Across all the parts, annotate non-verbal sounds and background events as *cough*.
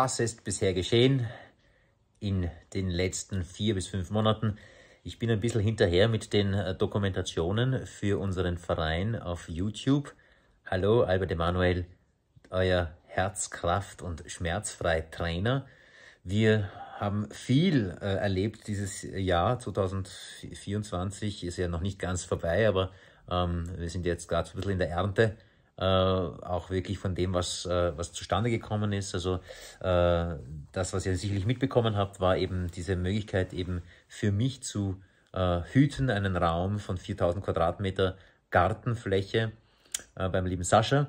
Was ist bisher geschehen in den letzten vier bis fünf Monaten? Ich bin ein bisschen hinterher mit den äh, Dokumentationen für unseren Verein auf YouTube. Hallo, Albert Emanuel, euer Herzkraft- und schmerzfrei Trainer. Wir haben viel äh, erlebt dieses Jahr 2024, ist ja noch nicht ganz vorbei, aber ähm, wir sind jetzt gerade ein bisschen in der Ernte äh, auch wirklich von dem, was, äh, was zustande gekommen ist. Also äh, das, was ihr sicherlich mitbekommen habt, war eben diese Möglichkeit, eben für mich zu äh, hüten, einen Raum von 4000 Quadratmeter Gartenfläche äh, beim lieben Sascha.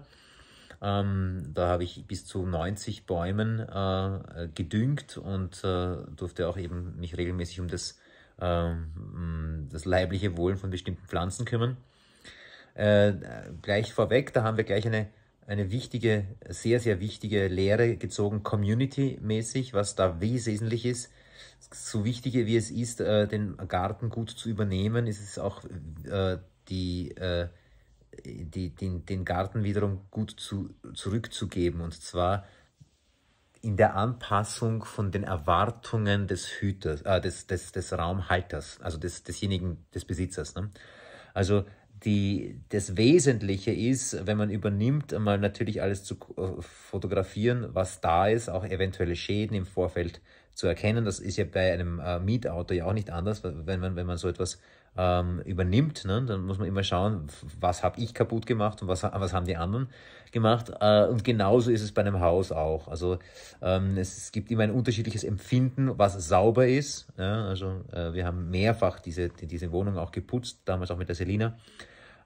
Ähm, da habe ich bis zu 90 Bäumen äh, gedüngt und durfte auch eben mich regelmäßig um das, ähm, das leibliche Wohlen von bestimmten Pflanzen kümmern. Äh, gleich vorweg, da haben wir gleich eine, eine wichtige, sehr, sehr wichtige Lehre gezogen, community-mäßig, was da wesentlich ist. So wichtig wie es ist, äh, den Garten gut zu übernehmen, ist es auch äh, die, äh, die, den, den Garten wiederum gut zu, zurückzugeben. Und zwar in der Anpassung von den Erwartungen des Hüters, äh, des, des, des Raumhalters, also des, desjenigen, des Besitzers. Ne? Also die, das Wesentliche ist, wenn man übernimmt, mal natürlich alles zu äh, fotografieren, was da ist, auch eventuelle Schäden im Vorfeld zu erkennen. Das ist ja bei einem äh, Mietauto ja auch nicht anders, wenn man, wenn man so etwas ähm, übernimmt, ne? dann muss man immer schauen, was habe ich kaputt gemacht und was, was haben die anderen gemacht. Äh, und genauso ist es bei einem Haus auch. Also ähm, es, es, gibt immer ein unterschiedliches Empfinden, was sauber ist. Ja? Also äh, wir haben mehrfach diese, diese Wohnung auch geputzt, damals auch mit der Selina.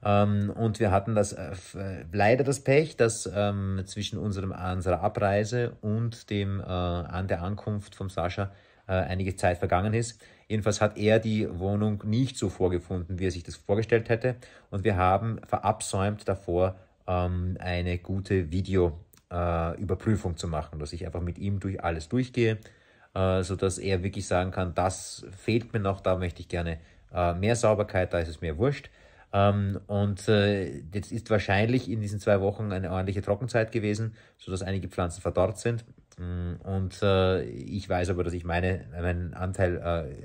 Ähm, und wir hatten das äh, äh, leider das Pech, dass ähm, zwischen unserem, unserer Abreise und dem, äh, an der Ankunft von Sascha äh, einige Zeit vergangen ist. Jedenfalls hat er die Wohnung nicht so vorgefunden, wie er sich das vorgestellt hätte. Und wir haben verabsäumt davor, ähm, eine gute Videoüberprüfung äh, zu machen, dass ich einfach mit ihm durch alles durchgehe, äh, sodass er wirklich sagen kann, das fehlt mir noch, da möchte ich gerne äh, mehr Sauberkeit, da ist es mir wurscht. Ähm, und äh, jetzt ist wahrscheinlich in diesen zwei Wochen eine ordentliche Trockenzeit gewesen, sodass einige Pflanzen verdorrt sind. Mm, und äh, ich weiß aber, dass ich meine, meinen Anteil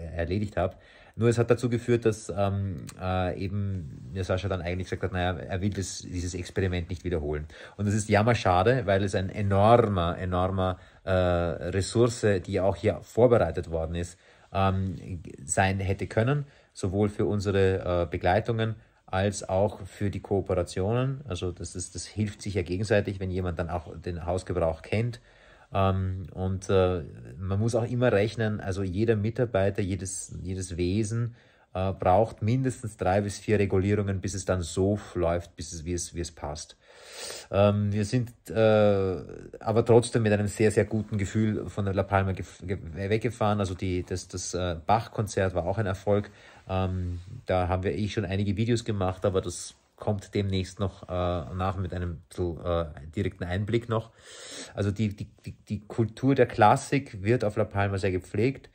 äh, erledigt habe. Nur es hat dazu geführt, dass ähm, äh, eben ja, Sascha dann eigentlich gesagt hat, naja, er will das, dieses Experiment nicht wiederholen. Und das ist jammerschade, weil es ein enormer, enormer äh, Ressource, die auch hier vorbereitet worden ist, ähm, sein hätte können, sowohl für unsere äh, Begleitungen als auch für die Kooperationen. Also das, ist, das hilft sich ja gegenseitig, wenn jemand dann auch den Hausgebrauch kennt ähm, und äh, man muss auch immer rechnen, also jeder Mitarbeiter, jedes, jedes Wesen äh, braucht mindestens drei bis vier Regulierungen, bis es dann so läuft, bis es, wie, es, wie es passt. Ähm, wir sind äh, aber trotzdem mit einem sehr, sehr guten Gefühl von La Palma weggefahren. Also die, das, das Bach-Konzert war auch ein Erfolg. Ähm, da haben wir eh schon einige Videos gemacht, aber das kommt demnächst noch äh, nach mit einem bisschen, äh, direkten Einblick noch. Also die, die, die die Kultur der Klassik wird auf La Palma sehr gepflegt.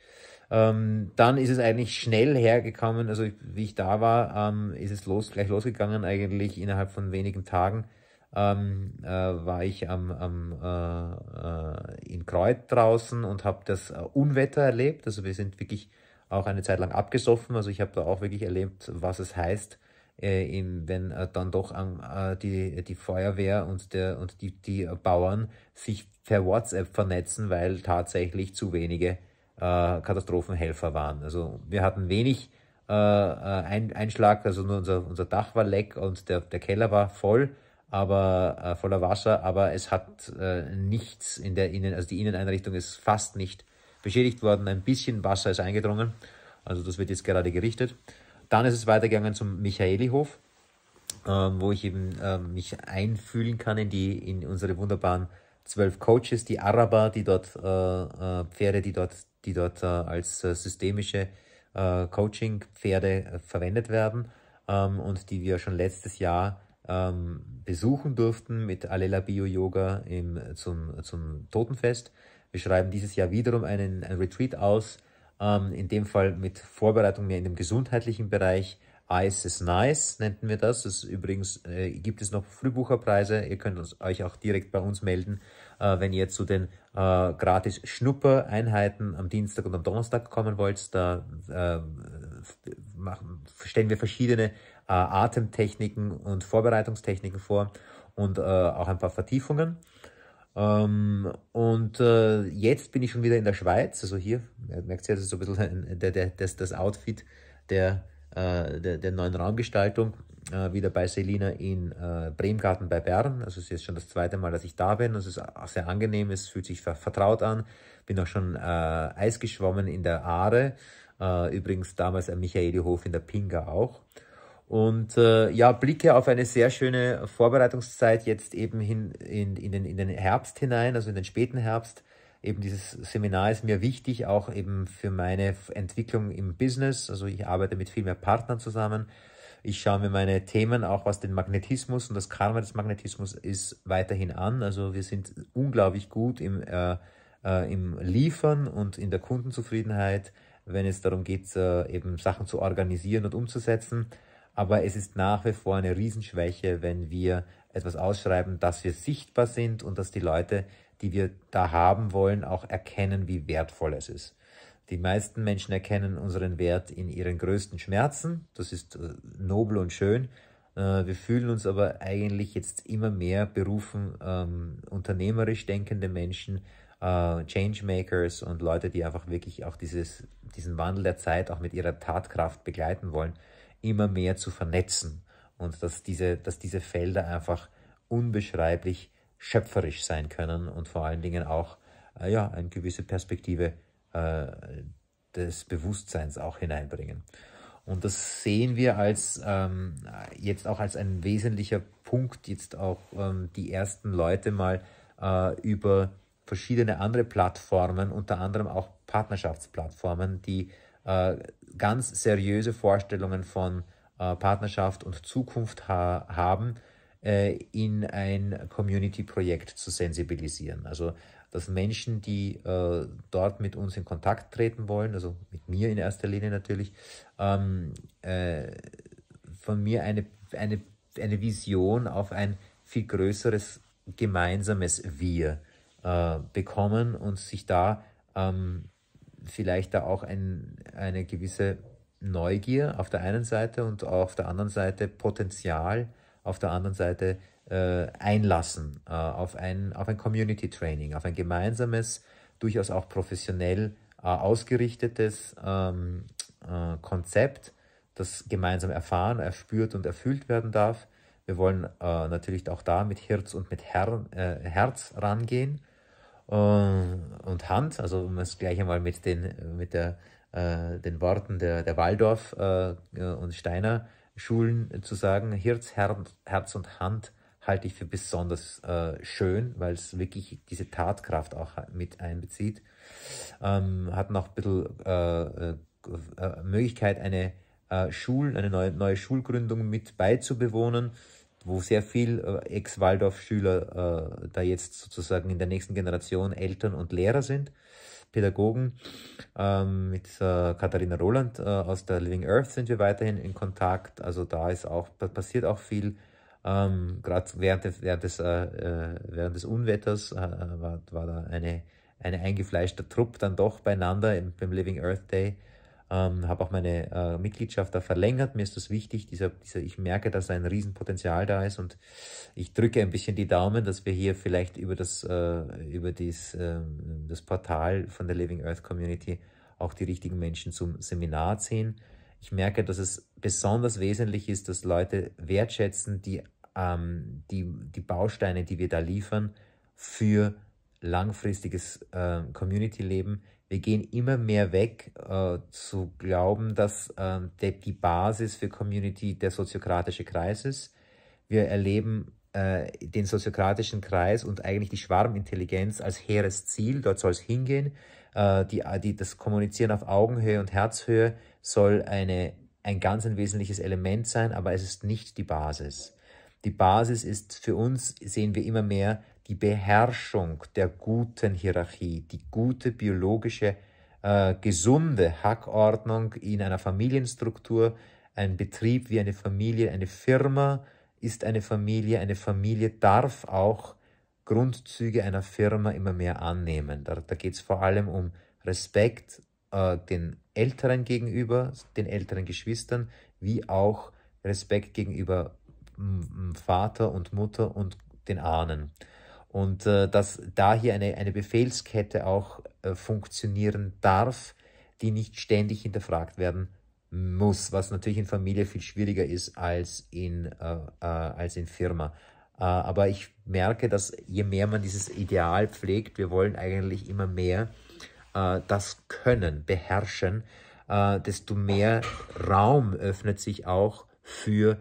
Ähm, dann ist es eigentlich schnell hergekommen, also ich, wie ich da war, ähm, ist es los, gleich losgegangen eigentlich innerhalb von wenigen Tagen. Ähm, äh, war ich am, am, äh, äh in Kreuz draußen und habe das äh, Unwetter erlebt. Also wir sind wirklich auch eine Zeit lang abgesoffen. Also ich habe da auch wirklich erlebt, was es heißt, äh, eben, wenn äh, dann doch äh, die, die Feuerwehr und, der, und die, die Bauern sich per WhatsApp vernetzen, weil tatsächlich zu wenige äh, Katastrophenhelfer waren. Also wir hatten wenig äh, äh, Ein Einschlag, also nur unser, unser Dach war leck und der, der Keller war voll, aber voller Wasser, aber es hat nichts in der Innen, also die Inneneinrichtung ist fast nicht beschädigt worden, ein bisschen Wasser ist eingedrungen, also das wird jetzt gerade gerichtet. Dann ist es weitergegangen zum Michaelihof, ähm, wo ich eben ähm, mich einfühlen kann in, die, in unsere wunderbaren zwölf Coaches, die Araber, die dort äh, äh, Pferde, die dort, die dort äh, als äh, systemische äh, Coaching-Pferde äh, verwendet werden ähm, und die wir schon letztes Jahr ähm, besuchen durften mit Alela Bio Yoga im, zum, zum Totenfest. Wir schreiben dieses Jahr wiederum einen, einen Retreat aus, ähm, in dem Fall mit Vorbereitung mehr in dem gesundheitlichen Bereich. Ice is Nice nennten wir das. das übrigens äh, gibt es noch Frühbucherpreise. Ihr könnt uns, euch auch direkt bei uns melden, äh, wenn ihr zu den äh, gratis Schnuppereinheiten am Dienstag und am Donnerstag kommen wollt. Da äh, machen, stellen wir verschiedene äh, Atemtechniken und Vorbereitungstechniken vor und äh, auch ein paar Vertiefungen. Ähm, und äh, jetzt bin ich schon wieder in der Schweiz, also hier, äh, merkt ihr, das ist so ein bisschen ein, der, der, das, das Outfit der, äh, der, der, neuen Raumgestaltung, äh, wieder bei Selina in äh, Bremgarten bei Bern. Also es ist jetzt schon das zweite Mal, dass ich da bin. Also es ist auch sehr angenehm, es fühlt sich vertraut an. Bin auch schon äh, Eis geschwommen in der Aare. Äh, übrigens damals am Michaeli in der Pinga auch. Und äh, ja, Blicke auf eine sehr schöne Vorbereitungszeit jetzt eben hin in, in, den, in den Herbst hinein, also in den späten Herbst. Eben dieses Seminar ist mir wichtig, auch eben für meine Entwicklung im Business. Also ich arbeite mit viel mehr Partnern zusammen. Ich schaue mir meine Themen, auch was den Magnetismus und das Karma des Magnetismus ist, weiterhin an. Also wir sind unglaublich gut im, äh, äh, im Liefern und in der Kundenzufriedenheit, wenn es darum geht, äh, eben Sachen zu organisieren und umzusetzen. Aber es ist nach wie vor eine Riesenschwäche, wenn wir etwas ausschreiben, dass wir sichtbar sind und dass die Leute, die wir da haben wollen, auch erkennen, wie wertvoll es ist. Die meisten Menschen erkennen unseren Wert in ihren größten Schmerzen. Das ist äh, nobel und schön. Äh, wir fühlen uns aber eigentlich jetzt immer mehr berufen, ähm, unternehmerisch denkende Menschen, äh, Changemakers und Leute, die einfach wirklich auch dieses, diesen Wandel der Zeit auch mit ihrer Tatkraft begleiten wollen, immer mehr zu vernetzen und dass diese, dass diese Felder einfach unbeschreiblich schöpferisch sein können und vor allen Dingen auch äh, ja, eine gewisse Perspektive äh, des Bewusstseins auch hineinbringen. Und das sehen wir als ähm, jetzt auch als ein wesentlicher Punkt, jetzt auch ähm, die ersten Leute mal äh, über verschiedene andere Plattformen, unter anderem auch Partnerschaftsplattformen, die äh, ganz seriöse Vorstellungen von äh, Partnerschaft und Zukunft ha haben, äh, in ein Community-Projekt zu sensibilisieren. Also, dass Menschen, die äh, dort mit uns in Kontakt treten wollen, also mit mir in erster Linie natürlich, ähm, äh, von mir eine, eine, eine Vision auf ein viel größeres gemeinsames Wir äh, bekommen und sich da ähm, vielleicht da auch ein, eine gewisse Neugier auf der einen Seite und auf der anderen Seite Potenzial, auf der anderen Seite äh, einlassen äh, auf, ein, auf ein Community Training, auf ein gemeinsames, durchaus auch professionell äh, ausgerichtetes ähm, äh, Konzept, das gemeinsam erfahren, erspürt und erfüllt werden darf. Wir wollen äh, natürlich auch da mit Herz und mit Her äh, Herz rangehen äh, und Hand, also um es gleich einmal mit den, mit der, äh, den Worten der, der Waldorf äh, äh und Steiner Schulen äh, zu sagen, Hirz, Herz und Hand halte ich für besonders äh, schön, weil es wirklich diese Tatkraft auch mit einbezieht. Ähm, hat noch ein bisschen Möglichkeit, eine Schulen, eine neue, neue Schulgründung mit beizubewohnen wo sehr viel äh, Ex-Waldorf-Schüler äh, da jetzt sozusagen in der nächsten Generation Eltern und Lehrer sind, Pädagogen. Ähm, mit äh, Katharina Roland äh, aus der Living Earth sind wir weiterhin in Kontakt. Also da ist auch, da passiert auch viel. Ähm, Gerade während, des, während, des, äh, äh, während des Unwetters war, war da eine, eine eingefleischte Trupp dann doch beieinander im, beim Living Earth Day ähm, habe auch meine äh, Mitgliedschaft da verlängert. Mir ist das wichtig. Dieser, dieser, ich merke, dass ein Riesenpotenzial da ist und ich drücke ein bisschen die Daumen, dass wir hier vielleicht über das, äh, über dies, äh, das Portal von der Living Earth Community auch die richtigen Menschen zum Seminar ziehen. Ich merke, dass es besonders wesentlich ist, dass Leute wertschätzen, die, ähm, die, die Bausteine, die wir da liefern, für langfristiges äh, Community-Leben, wir gehen immer mehr weg äh, zu glauben, dass äh, der, die Basis für Community der soziokratische Kreis ist. Wir erleben äh, den soziokratischen Kreis und eigentlich die Schwarmintelligenz als hehres Ziel, dort soll es hingehen. Äh, die, die, das Kommunizieren auf Augenhöhe und Herzhöhe soll eine, ein ganz ein wesentliches Element sein, aber es ist nicht die Basis. Die Basis ist für uns, sehen wir immer mehr, die Beherrschung der guten Hierarchie, die gute biologische, äh, gesunde Hackordnung in einer Familienstruktur, ein Betrieb wie eine Familie, eine Firma ist eine Familie, eine Familie darf auch Grundzüge einer Firma immer mehr annehmen. Da, da geht es vor allem um Respekt äh, den Älteren gegenüber, den älteren Geschwistern, wie auch Respekt gegenüber Vater und Mutter und den Ahnen. Und äh, dass da hier eine, eine Befehlskette auch äh, funktionieren darf, die nicht ständig hinterfragt werden muss, was natürlich in Familie viel schwieriger ist als in, äh, äh als in Firma. Äh, aber ich merke, dass je mehr man dieses Ideal pflegt, wir wollen eigentlich immer mehr äh, das können, beherrschen, desto mehr Raum öffnet sich auch für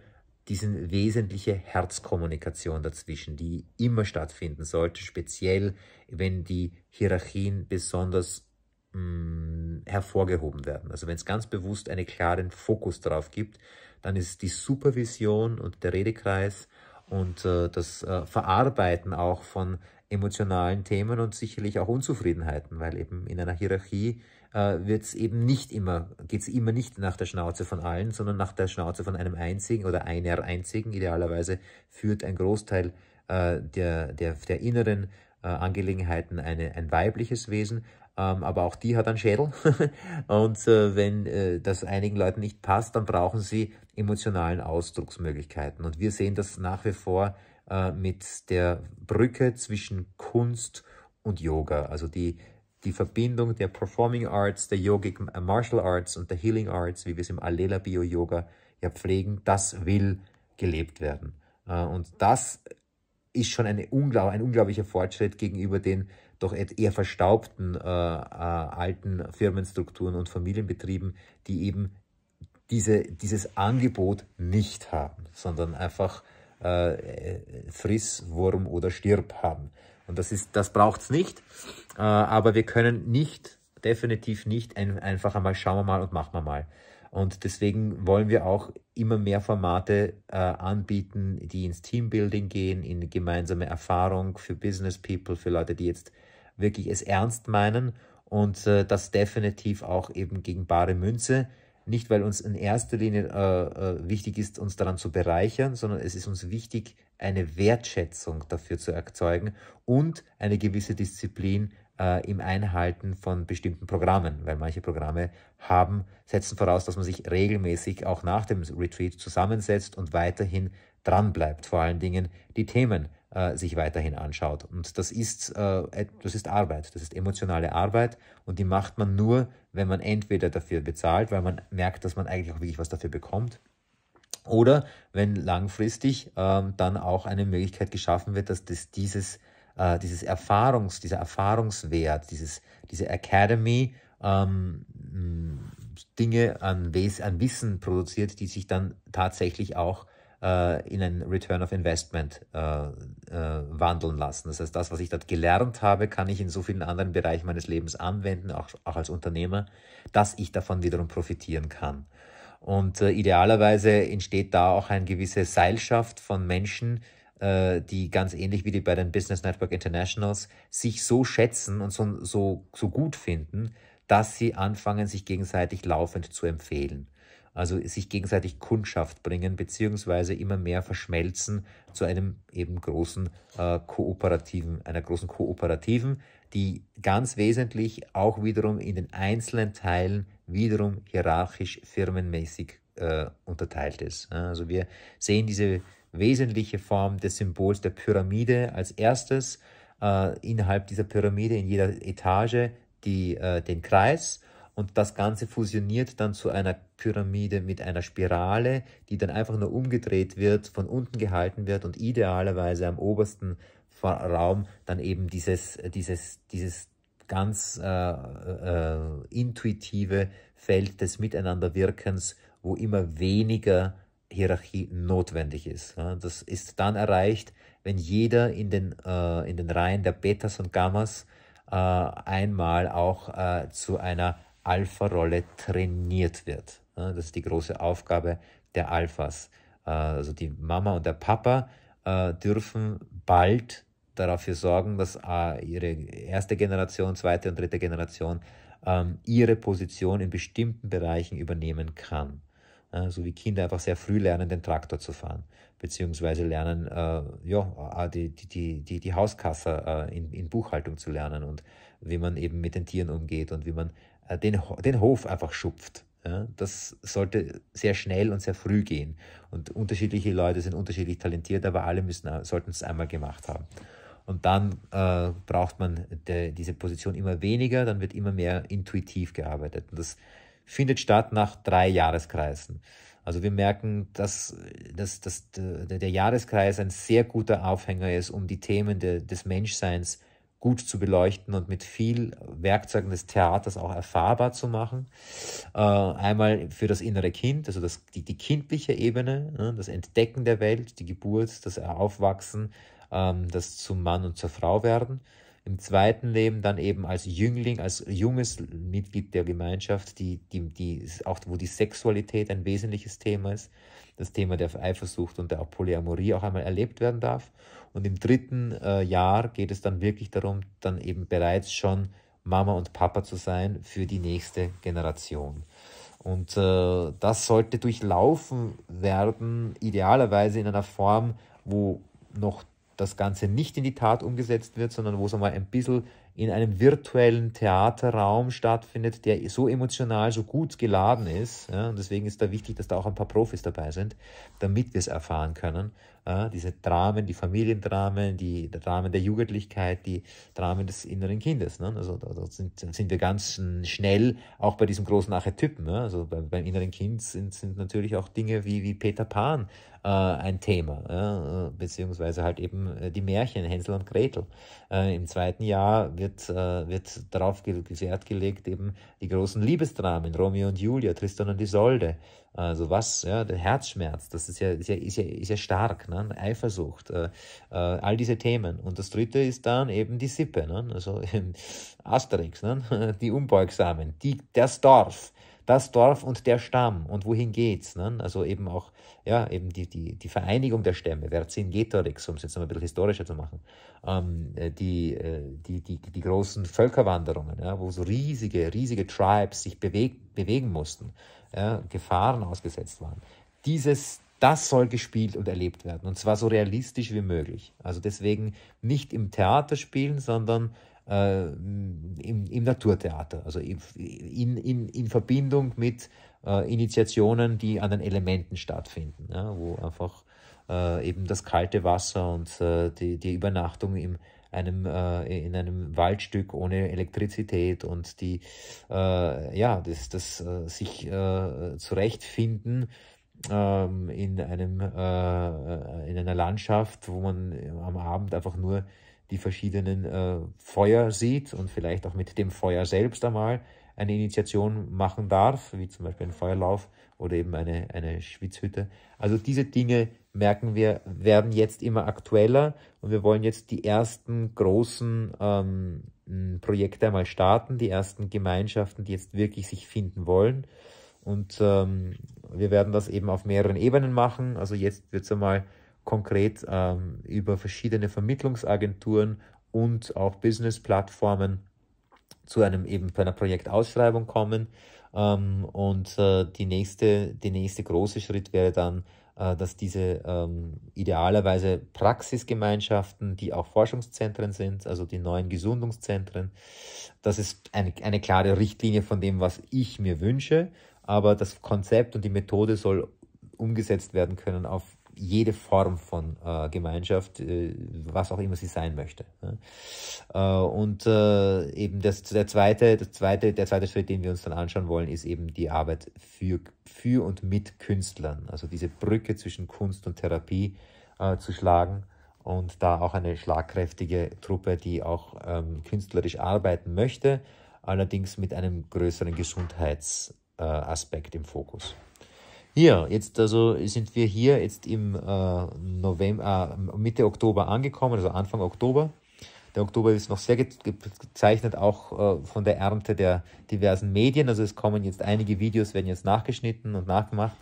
die sind wesentliche Herzkommunikation dazwischen, die immer stattfinden sollte, speziell wenn die Hierarchien besonders mh, mm, hervorgehoben werden. Also wenn es ganz bewusst einen klaren Fokus darauf gibt, dann ist die Supervision und der Redekreis und äh, das äh, Verarbeiten auch von emotionalen Themen und sicherlich auch Unzufriedenheiten, weil eben in einer Hierarchie äh, es eben nicht immer, geht's immer nicht nach der Schnauze von allen, sondern nach der Schnauze von einem einzigen oder einer einzigen. Idealerweise führt ein Großteil äh, der, der, der inneren äh, Angelegenheiten eine, ein weibliches Wesen, ähm, aber auch die hat einen Schädel. *laughs* und äh, wenn äh, das einigen Leuten nicht passt, dann brauchen sie emotionalen Ausdrucksmöglichkeiten. Und wir sehen das nach wie vor äh, mit der Brücke zwischen Kunst und Yoga. Also die, die Verbindung der Performing Arts, der Yogic äh, Martial Arts und der Healing Arts, wie wir es im Alela Bio Yoga ja pflegen, das will gelebt werden. Äh, und das ist schon eine unglaub ein unglaublicher Fortschritt gegenüber den doch eher verstaubten äh, äh, alten Firmenstrukturen und Familienbetrieben, die eben diese, dieses Angebot nicht haben, sondern einfach äh, friss, wurm oder stirb haben. Und das, das braucht es nicht, äh, aber wir können nicht, definitiv nicht, ein, einfach einmal schauen wir mal und machen wir mal. Und deswegen wollen wir auch immer mehr Formate äh, anbieten, die ins Teambuilding gehen, in gemeinsame Erfahrung für Business People, für Leute, die jetzt wirklich es ernst meinen und äh, das definitiv auch eben gegen bare Münze nicht, weil uns in erster Linie äh, äh, wichtig ist, uns daran zu bereichern, sondern es ist uns wichtig, eine Wertschätzung dafür zu erzeugen und eine gewisse Disziplin äh, im Einhalten von bestimmten Programmen, weil manche Programme haben, setzen voraus, dass man sich regelmäßig auch nach dem Retreat zusammensetzt und weiterhin dranbleibt, vor allen Dingen die Themen äh, sich weiterhin anschaut. Und das ist, äh, das ist Arbeit, das ist emotionale Arbeit und die macht man nur, wenn man entweder dafür bezahlt, weil man merkt, dass man eigentlich auch wirklich was dafür bekommt. Oder wenn langfristig ähm, dann auch eine Möglichkeit geschaffen wird, dass das, dieses, äh, dieses Erfahrungs, dieser Erfahrungswert, dieses, diese Academy ähm, Dinge an, an Wissen produziert, die sich dann tatsächlich auch äh, in ein Return of Investment äh, äh, wandeln lassen. Das heißt, das, was ich dort gelernt habe, kann ich in so vielen anderen Bereichen meines Lebens anwenden, auch, auch als Unternehmer, dass ich davon wiederum profitieren kann. Und äh, idealerweise entsteht da auch eine gewisse Seilschaft von Menschen, äh, die ganz ähnlich wie die bei den Business Network Internationals sich so schätzen und so, so, so gut finden, dass sie anfangen, sich gegenseitig laufend zu empfehlen also sich gegenseitig Kundschaft bringen, beziehungsweise immer mehr verschmelzen zu einem eben großen äh, Kooperativen, einer großen Kooperativen, die ganz wesentlich auch wiederum in den einzelnen Teilen wiederum hierarchisch firmenmäßig äh, unterteilt ist. Also wir sehen diese wesentliche Form des Symbols der Pyramide als erstes, äh, innerhalb dieser Pyramide in jeder Etage die, äh, den Kreis und das Ganze fusioniert dann zu einer Pyramide mit einer Spirale, die dann einfach nur umgedreht wird, von unten gehalten wird und idealerweise am obersten Raum dann eben dieses, dieses, dieses ganz äh, äh, intuitive Feld des Miteinanderwirkens, wo immer weniger Hierarchie notwendig ist. Das ist dann erreicht, wenn jeder in den, äh, in den Reihen der Betas und Gammas äh, einmal auch äh, zu einer Alpha-Rolle trainiert wird. Das ist die große Aufgabe der Alphas. Äh, also die Mama und der Papa äh, dürfen bald dafür sorgen, dass äh, ihre erste Generation, zweite und dritte Generation ähm, ihre Position in bestimmten Bereichen übernehmen kann. So wie Kinder einfach sehr früh lernen, den Traktor zu fahren, beziehungsweise lernen, ja, die, die, die, die Hauskasse in, in Buchhaltung zu lernen und wie man eben mit den Tieren umgeht und wie man äh, den, den Hof einfach schupft. Ja, das sollte sehr schnell und sehr früh gehen. Und unterschiedliche Leute sind unterschiedlich talentiert, aber alle äh, sollten es einmal gemacht haben. Und dann äh, braucht man de, diese Position immer weniger, dann wird immer mehr intuitiv gearbeitet. Und das findet statt nach drei Jahreskreisen. Also wir merken, dass, dass, dass äh, der, Jahreskreis ein sehr guter Aufhänger ist, um die Themen de, des Menschseins zu gut zu beleuchten und mit viel Werkzeugen des Theaters auch erfahrbar zu machen. Äh, einmal für das innere Kind, also das, die, die kindliche Ebene, ne, das Entdecken der Welt, die Geburt, das Aufwachsen, ähm, das zum Mann und zur Frau werden. Im zweiten Leben dann eben als Jüngling, als junges Mitglied der Gemeinschaft, die, die, die, auch wo die Sexualität ein wesentliches Thema ist, das Thema der Eifersucht und der Polyamorie auch einmal erlebt werden darf und im dritten äh, Jahr geht es dann wirklich darum, dann eben bereits schon Mama und Papa zu sein für die nächste Generation. Und äh, das sollte durchlaufen werden, idealerweise in einer Form, wo noch das Ganze nicht in die Tat umgesetzt wird, sondern wo es einmal ein bisschen in einem virtuellen Theaterraum stattfindet, der so emotional, so gut geladen ist. Ja, und deswegen ist da wichtig, dass da auch ein paar Profis dabei sind, damit wir es erfahren können ja, diese Dramen, die Familiendramen, die Dramen der Jugendlichkeit, die Dramen des inneren Kindes. Ne? Also da, da sind, sind wir ganz schnell auch bei diesem großen Archetypen. Ne? Also beim, beim inneren Kind sind, sind natürlich auch Dinge wie, wie Peter Pan äh, ein Thema, ja, äh, beziehungsweise halt eben äh, die Märchen Hänsel und Gretel. Äh, Im zweiten Jahr wird, äh, wird darauf Wert gelegt, eben die großen Liebesdramen, Romeo und Julia, Tristan und Isolde, also was, ja, der Herzschmerz, das ist ja, ist ja, ist ja, ist ja stark, ne? Eifersucht, äh, äh, all diese Themen. Und das dritte ist dann eben die Sippe, ne? also ähm, *laughs* Asterix, ne? die Unbeugsamen, die, das Dorf, das Dorf und der Stamm und wohin geht's. Ne? Also eben auch, ja, eben die, die, die Vereinigung der Stämme, Verzin Vercingetorix, um es jetzt noch ein bisschen historischer zu machen, ähm, äh, die, äh, die, die, die großen Völkerwanderungen, ja, wo so riesige, riesige Tribes sich beweg, bewegen mussten, ja, Gefahren ausgesetzt waren. Dieses, das soll gespielt und erlebt werden und zwar so realistisch wie möglich. Also deswegen nicht im Theater spielen, sondern äh, im, im, Naturtheater, also in, in, in Verbindung mit äh, Initiationen, die an den Elementen stattfinden, ja, wo einfach äh, eben das kalte Wasser und äh, die, die Übernachtung im, einem, äh, in einem Waldstück ohne Elektrizität und die, äh, ja, das, das äh, sich äh, zurechtfinden ähm, in, einem, äh, in einer Landschaft, wo man am Abend einfach nur die verschiedenen äh, Feuer sieht und vielleicht auch mit dem Feuer selbst einmal eine Initiation machen darf, wie zum Beispiel ein Feuerlauf oder eben eine, eine Schwitzhütte. Also diese Dinge merken wir, werden jetzt immer aktueller und wir wollen jetzt die ersten großen ähm, Projekte einmal starten, die ersten Gemeinschaften, die jetzt wirklich sich finden wollen. Und ähm, wir werden das eben auf mehreren Ebenen machen. Also jetzt wird es einmal konkret ähm, über verschiedene Vermittlungsagenturen und auch Business-Plattformen zu einem eben bei einer Projektausschreibung kommen. Ähm, und äh, die nächste, der nächste große Schritt wäre dann, äh, dass diese ähm, idealerweise Praxisgemeinschaften, die auch Forschungszentren sind, also die neuen Gesundungszentren, das ist eine, eine klare Richtlinie von dem, was ich mir wünsche. Aber das Konzept und die Methode soll umgesetzt werden können auf jede Form von äh, Gemeinschaft, äh, was auch immer sie sein möchte. Ne? Äh, und äh, eben das, der, zweite, das zweite, der zweite Schritt, den wir uns dann anschauen wollen, ist eben die Arbeit für, für und mit Künstlern. Also diese Brücke zwischen Kunst und Therapie äh, zu schlagen und da auch eine schlagkräftige Truppe, die auch ähm, künstlerisch arbeiten möchte, allerdings mit einem größeren Gesundheitsaspekt äh, im Fokus. Ja, jetzt also sind wir hier jetzt im äh, November, äh, Mitte Oktober angekommen, also Anfang Oktober. Der Oktober ist noch sehr gezeichnet auch äh, von der Ernte der diversen Medien. Also es kommen jetzt einige Videos, werden jetzt nachgeschnitten und nachgemacht.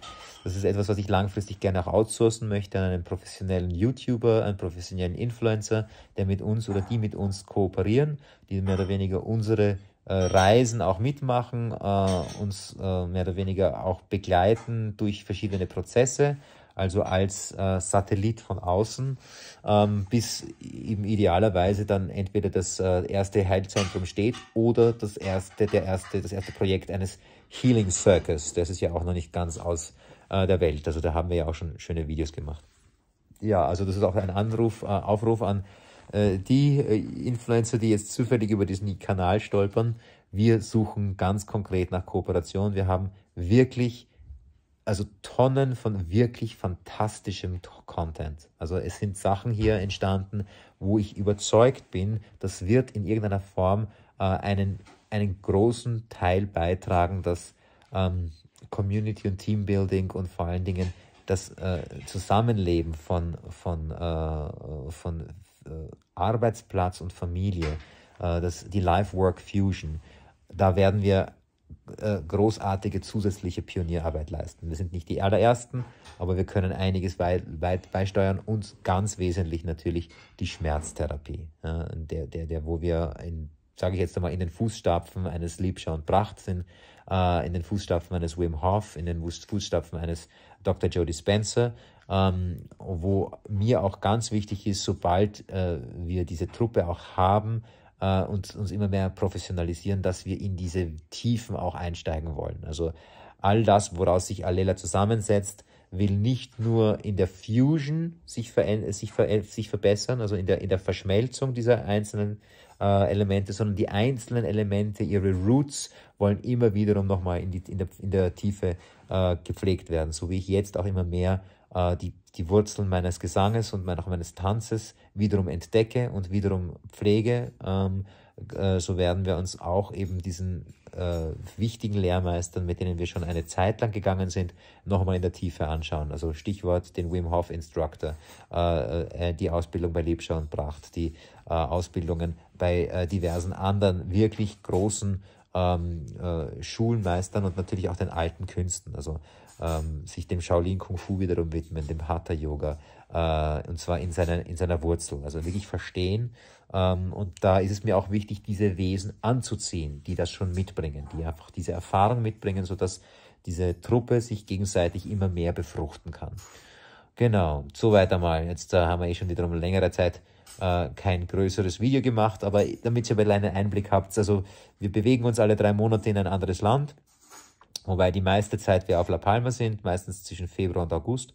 Das ist etwas, was ich langfristig gerne auch outsourcen möchte an einen professionellen YouTuber, einen professionellen Influencer, der mit uns oder die mit uns kooperieren, die mehr oder weniger unsere äh, Reisen auch mitmachen, äh, uns äh, mehr oder weniger auch begleiten durch verschiedene Prozesse, also als Satellit von außen, ähm, bis eben idealerweise dann entweder das erste Heilzentrum steht oder das erste, der erste, das erste Projekt eines Healing Circus. Das ist ja auch noch nicht ganz aus der Welt. Also da haben wir ja auch schon schöne Videos gemacht. Ja, also das ist auch ein Anruf, Aufruf an äh, die äh, Influencer, die jetzt zufällig über diesen Kanal stolpern, wir suchen ganz konkret nach Kooperation. Wir haben wirklich, also Tonnen von wirklich fantastischem Content. Also es sind Sachen hier entstanden, wo ich überzeugt bin, das wird in irgendeiner Form äh, einen, einen großen Teil beitragen, dass ähm, Community und Teambuilding und vor allen Dingen das äh, Zusammenleben von, von, äh, von äh, Arbeitsplatz und Familie, äh, das, die Life-Work-Fusion. Da werden wir äh, großartige zusätzliche Pionierarbeit leisten. Wir sind nicht die allerersten, aber wir können einiges weit, weit beisteuern und ganz wesentlich natürlich die Schmerztherapie, der, der, der, wo wir in sage ich jetzt einmal, in den Fußstapfen eines Liebscher und Bracht sind, in den Fußstapfen eines Wim Hof, in den Fußstapfen eines Dr. Jody Spencer, ähm, wo mir auch ganz wichtig ist, sobald äh, wir diese Truppe auch haben, äh, uns, uns immer mehr professionalisieren, dass wir in diese Tiefen auch einsteigen wollen. Also all das, woraus sich Allela zusammensetzt, will nicht nur in der Fusion sich, ver sich, ver sich verbessern, also in der, in der Verschmelzung dieser einzelnen äh, Elemente, sondern die einzelnen Elemente, ihre Roots wollen immer wiederum nochmal in, in, der, in der Tiefe äh, gepflegt werden, so wie ich jetzt auch immer mehr äh, die, die Wurzeln meines Gesanges und mein, auch meines Tanzes wiederum entdecke und wiederum pflege. Ähm, äh, so werden wir uns auch eben diesen äh, wichtigen Lehrmeistern, mit denen wir schon eine Zeit lang gegangen sind, nochmal in der Tiefe anschauen. Also Stichwort den Wim Hof Instructor, äh, äh die Ausbildung bei Liebschau und Bracht, die äh, Ausbildungen bei äh, diversen anderen wirklich großen ähm, äh, Schulmeistern und natürlich auch den alten Künsten. Also ähm, sich dem Shaolin Kung Fu wiederum widmen, dem Hatha Yoga, äh, und zwar in seiner, in seiner Wurzel. Also wirklich verstehen. Ähm, und da ist es mir auch wichtig, diese Wesen anzuziehen, die das schon mitbringen, die einfach diese Erfahrung mitbringen, sodass diese Truppe sich gegenseitig immer mehr befruchten kann. Genau, so weiter mal. Jetzt äh, haben wir eh schon wiederum längere Zeit äh, kein größeres Video gemacht, aber damit ihr alleine einen Einblick habt, also wir bewegen uns alle drei Monate in ein anderes Land, wobei die meiste Zeit wir auf La Palma sind, meistens zwischen Februar und August.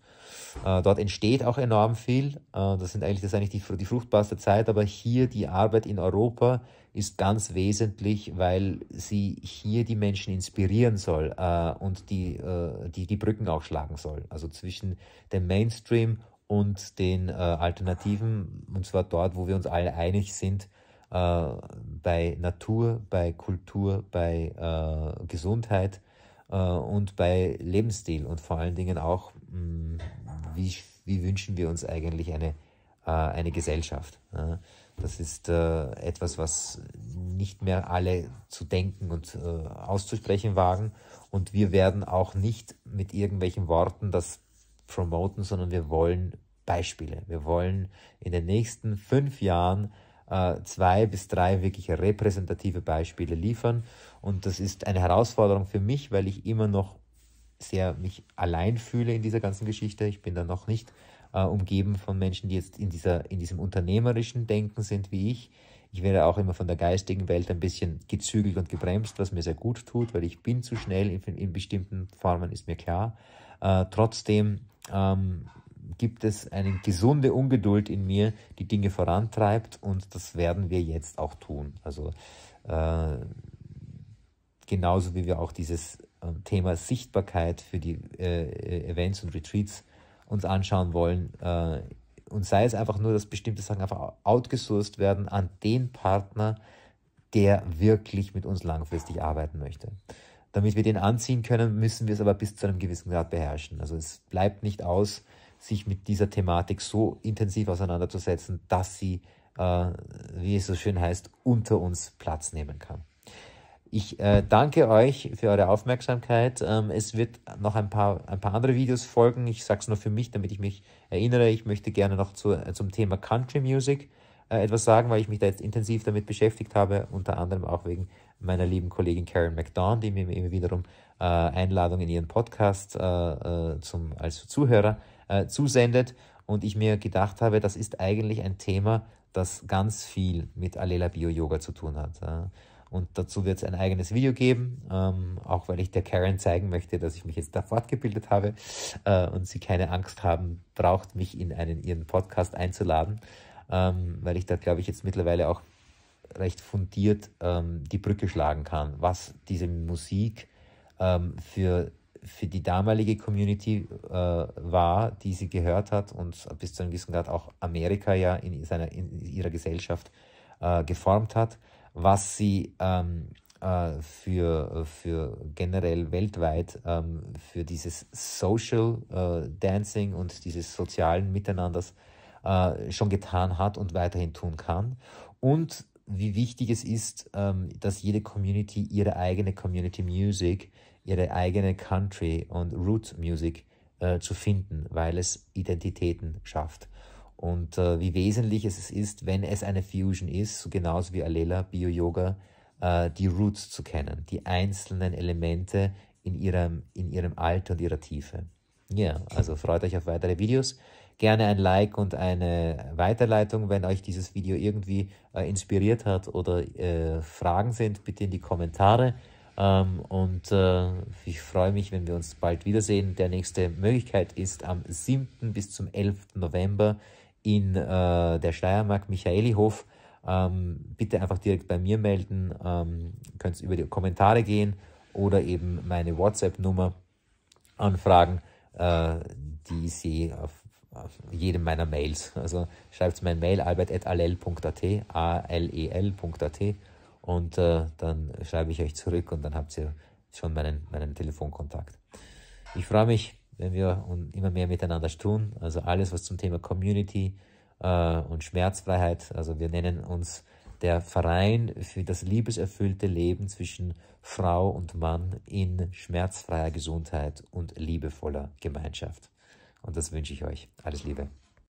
Äh, dort entsteht auch enorm viel. Äh, das, sind eigentlich, das ist eigentlich die, die fruchtbarste Zeit, aber hier die Arbeit in Europa ist ganz wesentlich, weil sie hier die Menschen inspirieren soll äh, und die, äh, die, die Brücken auch schlagen soll. Also zwischen dem Mainstream und den äh, Alternativen, und zwar dort, wo wir uns alle einig sind, äh, bei Natur, bei Kultur, bei äh, Gesundheit äh, und bei Lebensstil und vor allen Dingen auch, mh, mm, wie, wie wünschen wir uns eigentlich eine, äh, eine Gesellschaft. Ja? Das ist äh, etwas, was nicht mehr alle zu denken und auszusprechen wagen. Und wir werden auch nicht mit irgendwelchen Worten das promoten, sondern wir wollen Beispiele. Wir wollen in den nächsten fünf Jahren äh, zwei bis drei wirklich repräsentative Beispiele liefern. Und das ist eine Herausforderung für mich, weil ich immer noch sehr mich allein fühle in dieser ganzen Geschichte. Ich bin da noch nicht äh, umgeben von Menschen, die jetzt in, dieser, in diesem unternehmerischen Denken sind wie ich. Ich werde auch immer von der geistigen Welt ein bisschen gezügelt und gebremst, was mir sehr gut tut, weil ich bin zu schnell in, in bestimmten Formen, ist mir klar. Äh, trotzdem ähm, gibt es eine gesunde Ungeduld in mir, die Dinge vorantreibt und das werden wir jetzt auch tun. Also äh, genauso wie wir auch dieses äh, Thema Sichtbarkeit für die äh, Events und Retreats uns anschauen wollen. Äh, und sei es einfach nur, dass bestimmte Sachen einfach outgesourced werden an den Partner, der wirklich mit uns langfristig arbeiten möchte. Damit wir den anziehen können, müssen wir es aber bis zu einem gewissen Grad beherrschen. Also es bleibt nicht aus, sich mit dieser Thematik so intensiv auseinanderzusetzen, dass sie, äh, wie es so schön heißt, unter uns Platz nehmen kann. Ich äh, danke euch für eure Aufmerksamkeit. Ähm, es wird noch ein paar, ein paar andere Videos folgen. Ich sage es nur für mich, damit ich mich erinnere. Ich möchte gerne noch zu, äh, zum Thema Country Music äh, etwas sagen, weil ich mich da jetzt intensiv damit beschäftigt habe, unter anderem auch wegen meiner lieben Kollegin Karen McDonald, die mir immer wiederum äh, Einladungen in ihren Podcast äh, äh zum, als Zuhörer äh, zusendet. Und ich mir gedacht habe, das ist eigentlich ein Thema, das ganz viel mit Alela Bio Yoga zu tun hat. Und dazu wird es ein eigenes Video geben, ähm, auch weil ich der Karen zeigen möchte, dass ich mich jetzt da fortgebildet habe äh, und sie keine Angst haben braucht, mich in einen ihren Podcast einzuladen, ähm, weil ich da, glaube ich, jetzt mittlerweile auch recht fundiert ähm, die Brücke schlagen kann, was diese Musik ähm, für, für die damalige Community äh, war, die sie gehört hat und bis zu einem gewissen Grad auch Amerika ja in, seiner, in ihrer Gesellschaft äh, geformt hat, was sie ähm, äh, für, für generell weltweit ähm, für dieses Social äh, Dancing und dieses sozialen Miteinanders äh, schon getan hat und weiterhin tun kann. Und wie wichtig es ist, ähm, dass jede Community ihre eigene Community Music, ihre eigene Country und Root Music äh, zu finden, weil es Identitäten schafft. Und äh, wie wesentlich es ist, wenn es eine Fusion ist, genauso wie Alela, Bio-Yoga, äh, die Roots zu kennen, die einzelnen Elemente in ihrem, in ihrem Alter und ihrer Tiefe. Ja, yeah, also freut euch auf weitere Videos gerne ein Like und eine Weiterleitung, wenn euch dieses Video irgendwie äh, inspiriert hat oder äh, Fragen sind, bitte in die Kommentare. Ähm, und äh, ich freue mich, wenn wir uns bald wiedersehen. Der nächste Möglichkeit ist am 7. bis zum 11. November in äh, der Steiermark Michaelihof. Ähm, bitte einfach direkt bei mir melden, ähm, könnt über die Kommentare gehen oder eben meine WhatsApp-Nummer anfragen, äh, die Sie auf äh, jedem meiner Mails. Also schreibt mir ein Mail, albert.allel.at, a-l-e-l.at und äh, dann schreibe ich euch zurück und dann habt ihr schon meinen, meinen Telefonkontakt. Ich freue mich, wenn wir immer mehr miteinander tun. Also alles, was zum Thema Community äh, und Schmerzfreiheit, also wir nennen uns der Verein für das liebeserfüllte Leben zwischen Frau und Mann in schmerzfreier Gesundheit und liebevoller Gemeinschaft. Und das wünsche ich euch. Alles Liebe.